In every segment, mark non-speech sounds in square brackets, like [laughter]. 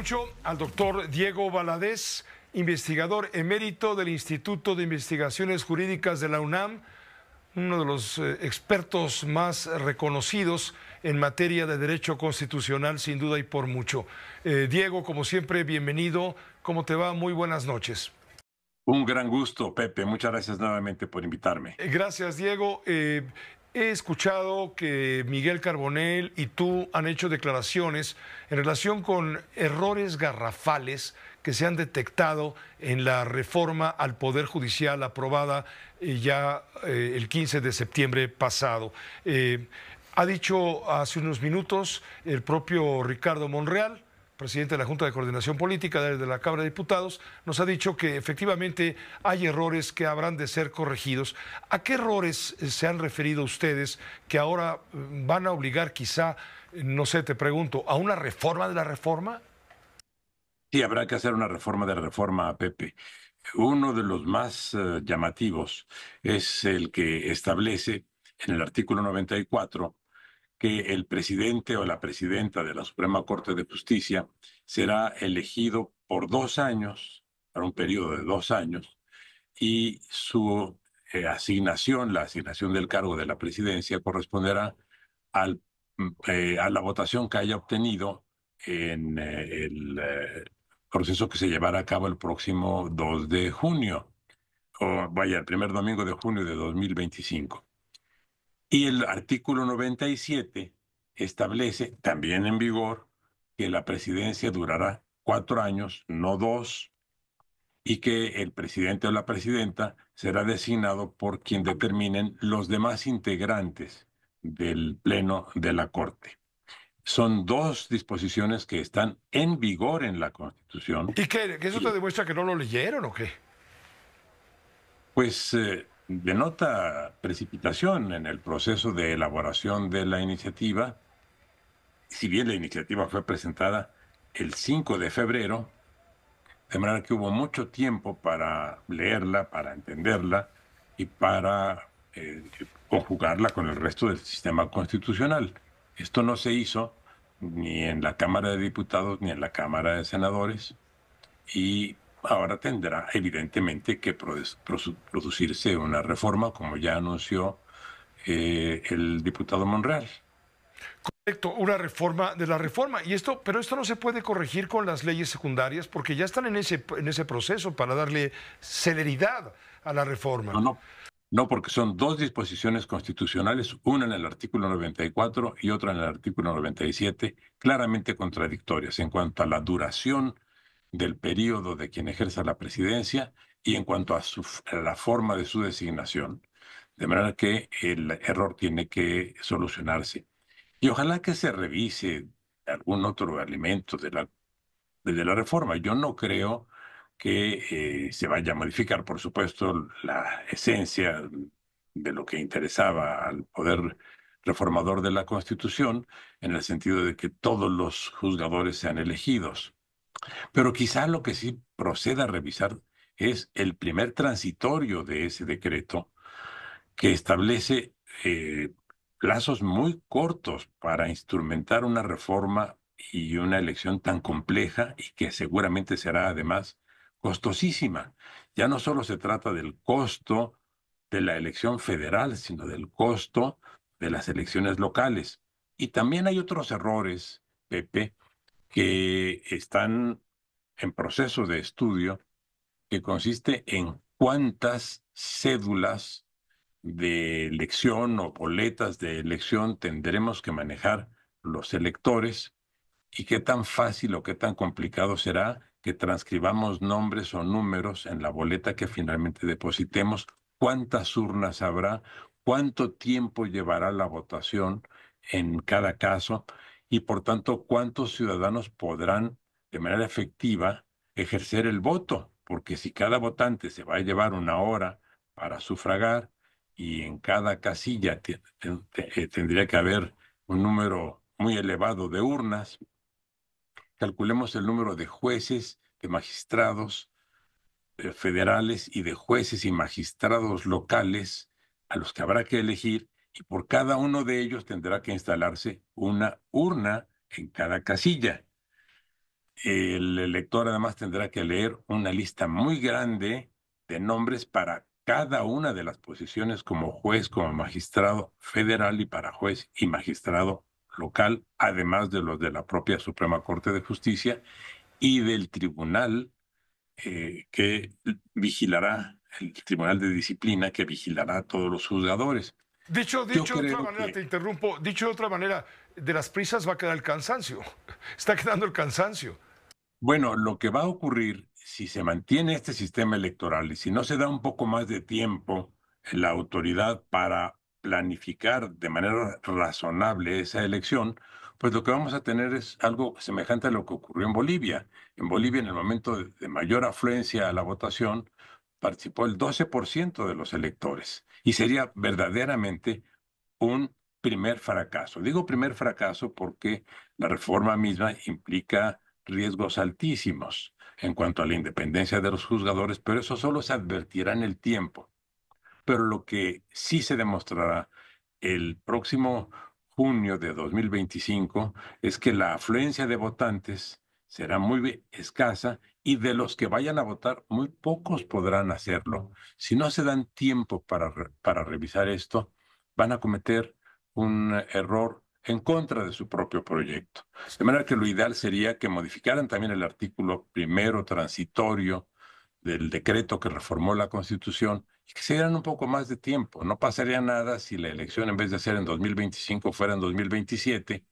mucho al doctor Diego Valadez, investigador emérito del Instituto de Investigaciones Jurídicas de la UNAM, uno de los eh, expertos más reconocidos en materia de derecho constitucional, sin duda y por mucho. Eh, Diego, como siempre, bienvenido. ¿Cómo te va? Muy buenas noches. Un gran gusto, Pepe. Muchas gracias nuevamente por invitarme. Eh, gracias, Diego. He escuchado que Miguel Carbonell y tú han hecho declaraciones en relación con errores garrafales que se han detectado en la reforma al Poder Judicial aprobada eh, ya eh, el 15 de septiembre pasado. Eh, ha dicho hace unos minutos el propio Ricardo Monreal presidente de la Junta de Coordinación Política de la Cámara de Diputados, nos ha dicho que efectivamente hay errores que habrán de ser corregidos. ¿A qué errores eh, se han referido ustedes que ahora mm, van a obligar quizá, no sé, te pregunto, a una reforma de la reforma? Sí, habrá que hacer una reforma de la reforma, Pepe. Uno de los más eh, llamativos es el que establece en el artículo 94 que el presidente o la presidenta de la Suprema Corte de Justicia será elegido por dos años, para un periodo de dos años, y su eh, asignación, la asignación del cargo de la presidencia, corresponderá al, eh, a la votación que haya obtenido en eh, el proceso que se llevará a cabo el próximo 2 de junio, o vaya, el primer domingo de junio de 2025. Y el artículo 97 establece, también en vigor, que la presidencia durará cuatro años, no dos, y que el presidente o la presidenta será designado por quien determinen los demás integrantes del Pleno de la Corte. Son dos disposiciones que están en vigor en la Constitución. ¿Y qué? ¿Que eso te demuestra que no lo leyeron o qué? Pues eh, denota precipitación en el proceso de elaboración de la iniciativa. Si bien la iniciativa fue presentada el 5 de febrero, de manera que hubo mucho tiempo para leerla, para entenderla y para eh, conjugarla con el resto del sistema constitucional. Esto no se hizo ni en la Cámara de Diputados ni en la Cámara de Senadores y ahora tendrá evidentemente que producirse una reforma, como ya anunció eh, el diputado Monreal. Correcto, una reforma de la reforma. Y esto, pero esto no se puede corregir con las leyes secundarias porque ya están en ese, en ese proceso para darle celeridad a la reforma. No, no, no, porque son dos disposiciones constitucionales, una en el artículo 94 y otra en el artículo 97, claramente contradictorias en cuanto a la duración del periodo de quien ejerza la presidencia y en cuanto a, la forma de su designación. De manera que el error tiene que solucionarse. Y ojalá que se revise algún otro elemento de la, de la reforma. Yo no creo que eh, se vaya a modificar, por supuesto, la esencia de lo que interesaba al poder reformador de la Constitución, en el sentido de que todos los juzgadores sean elegidos. Pero quizá lo que sí proceda a revisar es el primer transitorio de ese decreto que establece eh, plazos muy cortos para instrumentar una reforma y una elección tan compleja y que seguramente será además costosísima. Ya no solo se trata del costo de la elección federal, sino del costo de las elecciones locales. Y también hay otros errores, Pepe, que están en proceso de estudio, que consiste en cuántas cédulas de elección o boletas de elección tendremos que manejar los electores y qué tan fácil o qué tan complicado será que transcribamos nombres o números en la boleta que finalmente depositemos, cuántas urnas habrá, cuánto tiempo llevará la votación en cada caso, y por tanto cuántos ciudadanos podrán de manera efectiva ejercer el voto, porque si cada votante se va a llevar una hora para sufragar y en cada casilla eh, tendría que haber un número muy elevado de urnas, calculemos el número de jueces, de magistrados eh, federales y de jueces y magistrados locales a los que habrá que elegir y por cada uno de ellos tendrá que instalarse una urna en cada casilla. El elector además tendrá que leer una lista muy grande de nombres para cada una de las posiciones como juez, como magistrado federal y para juez y magistrado local, además de los de la propia Suprema Corte de Justicia y del tribunal eh, que vigilará, el tribunal de disciplina que vigilará a todos los juzgadores. Dicho, dicho de otra manera, te interrumpo, dicho de otra manera, de las prisas va a quedar el cansancio. [laughs] Está quedando el cansancio. Bueno, lo que va a ocurrir si se mantiene este sistema electoral y si no se da un poco más de tiempo la autoridad para planificar de manera razonable esa elección, pues lo que vamos a tener es algo semejante a lo que ocurrió en Bolivia. En Bolivia, en el momento de mayor afluencia a la votación, participó el 12% de los electores y sería verdaderamente un primer fracaso. Digo primer fracaso porque la reforma misma implica riesgos altísimos en cuanto a la independencia de los juzgadores, pero eso solo se advertirá en el tiempo. Pero lo que sí se demostrará el próximo junio de 2025 es que la afluencia de votantes será muy escasa y de los que vayan a votar, muy pocos podrán hacerlo. Si no se dan tiempo para, para revisar esto, van a cometer un error en contra de su propio proyecto. De manera que lo ideal sería que modificaran también el artículo primero transitorio del decreto que reformó la Constitución y que se dieran un poco más de tiempo. No pasaría nada si la elección en vez de ser en 2025 fuera en 2027.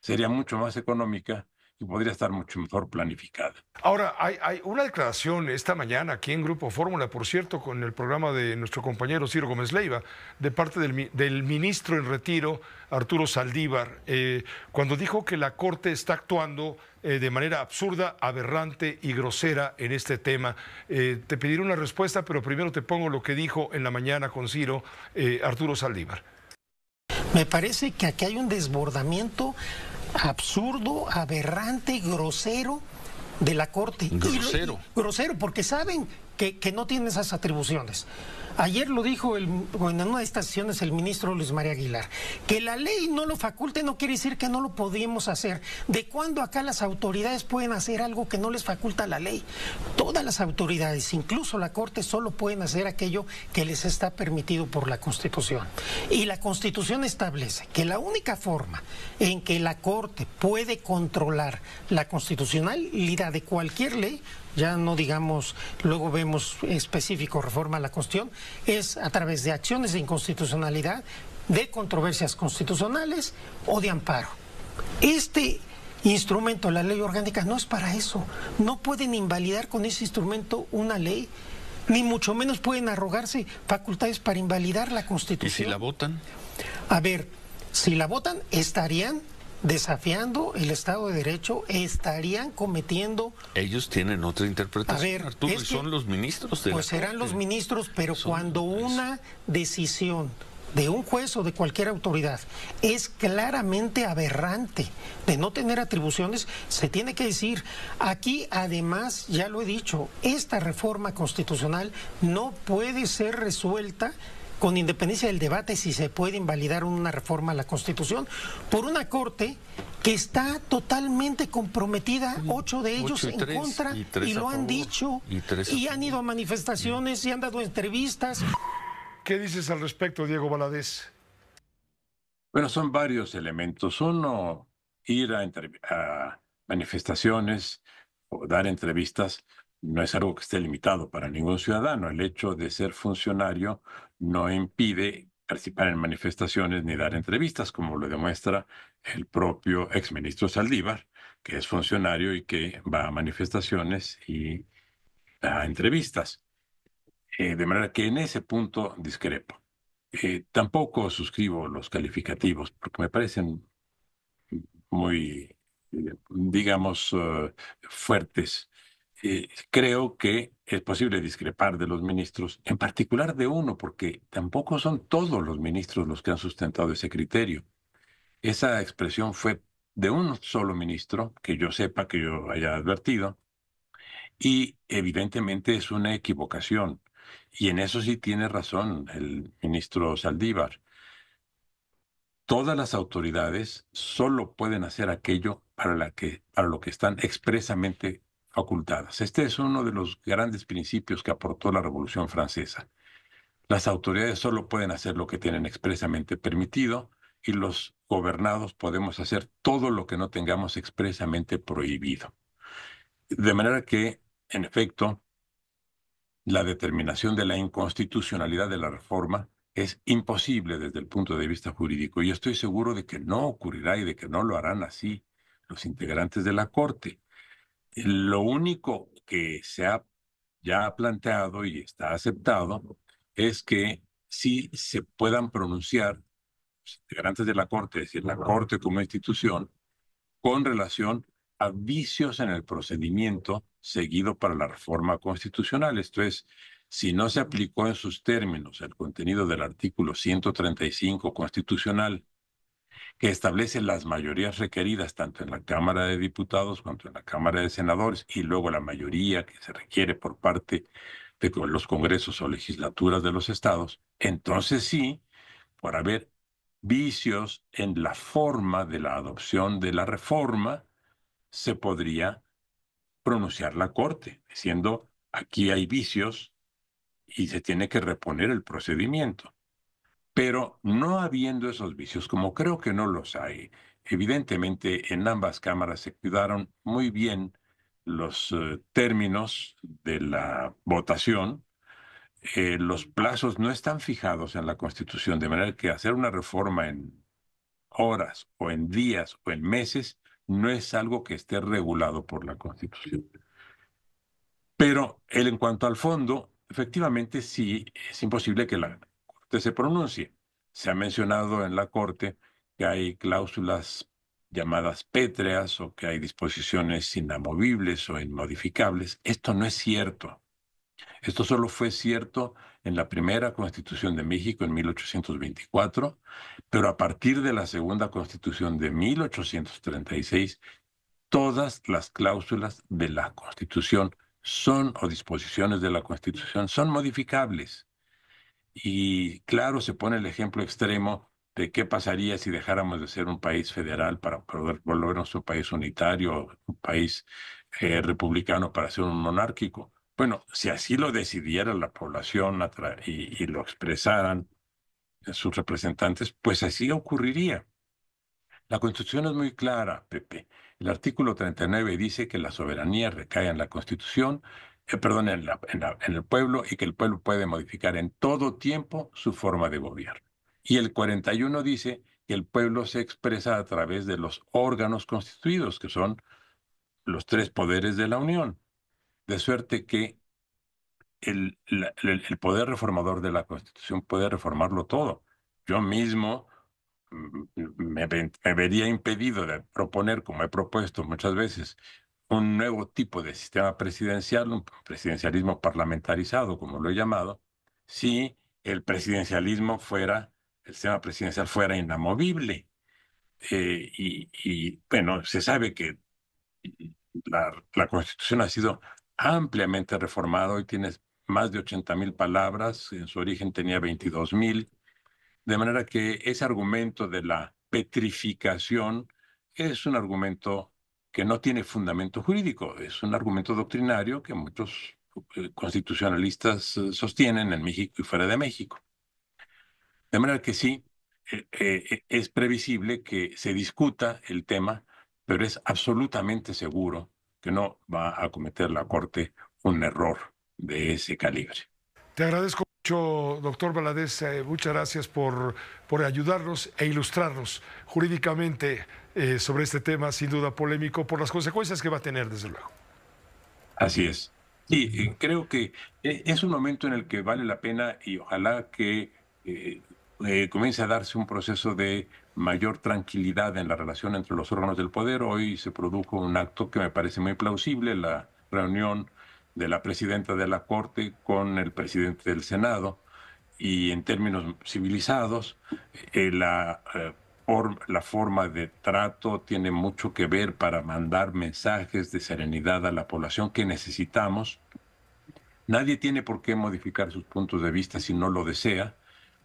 Sería mucho más económica ...que podría estar mucho mejor planificada. Ahora, hay, una declaración esta mañana aquí en Grupo Fórmula, por cierto, con el programa de nuestro compañero Ciro Gómez Leiva, de parte del, ministro en retiro, Arturo Saldívar, eh, cuando dijo que la Corte está actuando eh, de manera absurda, aberrante y grosera en este tema. Eh, te pediré una respuesta, pero primero te pongo lo que dijo en la mañana con Ciro Arturo Saldívar. Me parece que aquí hay un desbordamiento absurdo, aberrante, grosero de la Corte. Grosero. grosero, porque saben que, no tiene esas atribuciones. Ayer lo dijo el, en una de estas sesiones el ministro Luis María Aguilar. Que la ley no lo faculte no quiere decir que no lo podíamos hacer. ¿De cuándo acá las autoridades pueden hacer algo que no les faculta la ley? Todas las autoridades, incluso la Corte, solo pueden hacer aquello que les está permitido por la Constitución. Y la Constitución establece que la única forma en que la Corte puede controlar la constitucionalidad de cualquier ley ya no digamos, luego vemos específico reforma a la cuestión es a través de acciones de inconstitucionalidad, de controversias constitucionales o de amparo. Este instrumento, la ley orgánica, no es para eso. No pueden invalidar con ese instrumento una ley, ni mucho menos pueden arrogarse facultades para invalidar la Constitución. ¿Y si la votan? A ver, si la votan, estarían desafiando el Estado de Derecho estarían cometiendo... Ellos tienen otra interpretación, a ver, Arturo, son los ministros Pues serán los ministros, pero cuando una decisión de un juez o de cualquier autoridad es claramente aberrante de no tener atribuciones, se tiene que decir, aquí además, ya lo he dicho, esta reforma constitucional no puede ser resuelta con independencia del debate si se puede invalidar una reforma a la Constitución, por una Corte que está totalmente comprometida, ocho de ellos en contra, y, lo han dicho, y, han ido a manifestaciones, y han dado entrevistas. ¿Qué dices al respecto, Diego Baladés? Bueno, son varios elementos. Uno, ir a, a manifestaciones o dar entrevistas no es algo que esté limitado para ningún ciudadano. El hecho de ser funcionario no impide participar en manifestaciones ni dar entrevistas, como lo demuestra el propio exministro Saldívar, que es funcionario y que va a manifestaciones y a entrevistas. Eh, de manera que en ese punto discrepo. Eh, tampoco suscribo los calificativos, porque me parecen muy, eh, digamos, fuertes eh, creo que es posible discrepar de los ministros, en particular de uno, porque tampoco son todos los ministros los que han sustentado ese criterio. Esa expresión fue de un solo ministro, que yo sepa, que yo haya advertido, y evidentemente es una equivocación. Y en eso sí tiene razón el ministro Saldívar. Todas las autoridades solo pueden hacer aquello para, la que, para lo que están expresamente este es uno de los grandes principios que aportó la Revolución Francesa. Las autoridades solo pueden hacer lo que tienen expresamente permitido y los gobernados podemos hacer todo lo que no tengamos expresamente prohibido. De manera que, en efecto, la determinación de la inconstitucionalidad de la reforma es imposible desde el punto de vista jurídico y estoy seguro de que no ocurrirá y de que no lo harán así los integrantes de la Corte. Lo único que se ha ya planteado y está aceptado es que si se puedan pronunciar los de la Corte, es decir, la Corte como institución, con relación a vicios en el procedimiento seguido para la reforma constitucional. Esto es, si no se aplicó en sus términos el contenido del artículo 135 constitucional que establece las mayorías requeridas tanto en la Cámara de Diputados cuanto en la Cámara de Senadores y luego la mayoría que se requiere por parte de los congresos o legislaturas de los estados, entonces sí, por haber vicios en la forma de la adopción de la reforma, se podría pronunciar la Corte, diciendo, aquí hay vicios y se tiene que reponer el procedimiento. Pero no habiendo esos vicios, como creo que no los hay, evidentemente en ambas cámaras se cuidaron muy bien los eh, términos de la votación. Eh, los plazos no están fijados en la Constitución, de manera que hacer una reforma en horas o en días o en meses no es algo que esté regulado por la Constitución. Pero en cuanto al fondo, efectivamente sí es imposible que la usted se pronuncie. Se ha mencionado en la Corte que hay cláusulas llamadas pétreas o que hay disposiciones inamovibles o inmodificables. Esto no es cierto. Esto solo fue cierto en la primera Constitución de México en 1824, pero a partir de la segunda Constitución de 1836, todas las cláusulas de la Constitución son o disposiciones de la Constitución son modificables. Y claro, se pone el ejemplo extremo de qué pasaría si dejáramos de ser un país federal para poder volvernos un país unitario, un país eh, republicano para ser un monárquico. Bueno, si así lo decidiera la población y, y lo expresaran sus representantes, pues así ocurriría. La Constitución es muy clara, Pepe. El artículo 39 dice que la soberanía recae en la Constitución eh, perdón, en, el pueblo y que el pueblo puede modificar en todo tiempo su forma de gobierno. Y el 41 dice que el pueblo se expresa a través de los órganos constituidos, que son los tres poderes de la Unión. De suerte que el, el, poder reformador de la Constitución puede reformarlo todo. Yo mismo mm, me, me vería impedido de proponer, como he propuesto muchas veces, un nuevo tipo de sistema presidencial, un presidencialismo parlamentarizado, como lo he llamado, si el presidencialismo fuera, el sistema presidencial fuera inamovible. Eh, y, bueno, se sabe que la, Constitución ha sido ampliamente reformada, hoy tiene más de 80 mil palabras, en su origen tenía 22 mil, de manera que ese argumento de la petrificación es un argumento que no tiene fundamento jurídico. Es un argumento doctrinario que muchos eh, constitucionalistas eh, sostienen en México y fuera de México. De manera que sí, eh, es previsible que se discuta el tema, pero es absolutamente seguro que no va a cometer la Corte un error de ese calibre. Te agradezco mucho, doctor Valadez, muchas gracias por, por ayudarnos e ilustrarnos jurídicamente eh, sobre este tema, sin duda polémico, por las consecuencias que va a tener, desde luego. Así es. Sí, eh, creo que eh, es un momento en el que vale la pena y ojalá que comience a darse un proceso de mayor tranquilidad en la relación entre los órganos del poder. Hoy se produjo un acto que me parece muy plausible, la reunión de la presidenta de la Corte con el presidente del Senado y en términos civilizados, la la forma de trato tiene mucho que ver para mandar mensajes de serenidad a la población que necesitamos. Nadie tiene por qué modificar sus puntos de vista si no lo desea,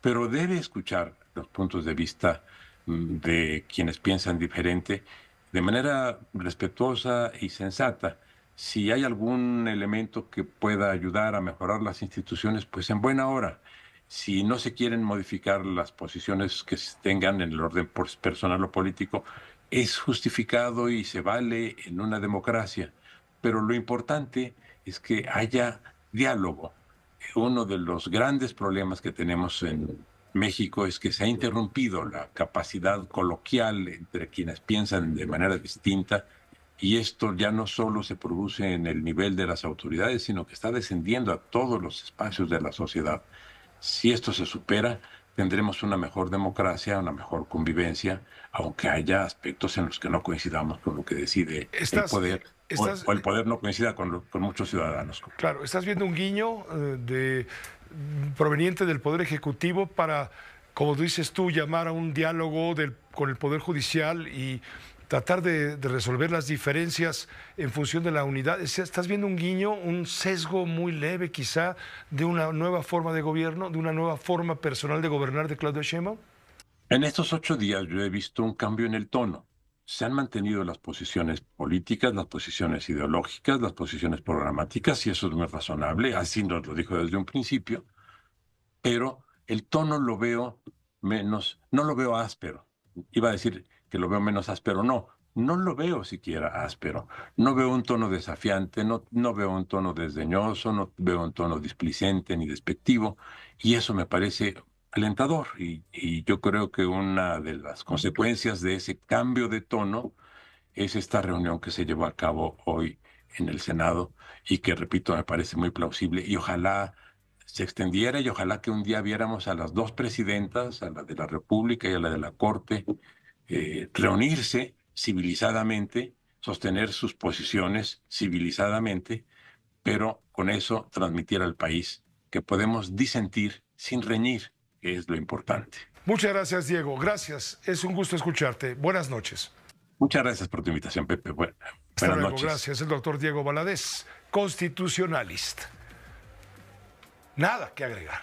pero debe escuchar los puntos de vista mm, de quienes piensan diferente de manera respetuosa y sensata. Si hay algún elemento que pueda ayudar a mejorar las instituciones, pues en buena hora si no se quieren modificar las posiciones que tengan en el orden personal o político, es justificado y se vale en una democracia. Pero lo importante es que haya diálogo. Uno de los grandes problemas que tenemos en México es que se ha interrumpido la capacidad coloquial entre quienes piensan de manera distinta y esto ya no solo se produce en el nivel de las autoridades, sino que está descendiendo a todos los espacios de la sociedad. Si esto se supera, tendremos una mejor democracia, una mejor convivencia, aunque haya aspectos en los que no coincidamos con lo que decide el poder. o, el poder no coincida con, muchos ciudadanos. Claro, estás viendo un guiño eh, proveniente del Poder Ejecutivo para, como dices tú, llamar a un diálogo con el Poder Judicial y tratar de, resolver las diferencias en función de la unidad. Estás viendo un guiño, un sesgo muy leve quizá de una nueva forma de gobierno, de una nueva forma personal de gobernar de Claudio Sheinbaum. En estos ocho días yo he visto un cambio en el tono. Se han mantenido las posiciones políticas, las posiciones ideológicas, las posiciones programáticas, y eso es muy razonable, así nos lo dijo desde un principio, pero el tono lo veo menos, no lo veo áspero. Iba a decir, que lo veo menos áspero. No, no lo veo siquiera áspero. No veo un tono desafiante, no, no veo un tono desdeñoso, no veo un tono displicente ni despectivo. Y eso me parece alentador. Y, y, yo creo que una de las consecuencias de ese cambio de tono es esta reunión que se llevó a cabo hoy en el Senado y que, repito, me parece muy plausible y ojalá se extendiera y ojalá que un día viéramos a las dos presidentas, a la de la República y a la de la Corte, eh, reunirse civilizadamente, sostener sus posiciones civilizadamente, pero con eso transmitir al país que podemos disentir sin reñir, que es lo importante. Muchas gracias, Diego. Gracias. Es un gusto escucharte. Buenas noches. Muchas gracias por tu invitación, Pepe. buenas noches. Gracias. El doctor Diego Baladés, constitucionalista. Nada que agregar.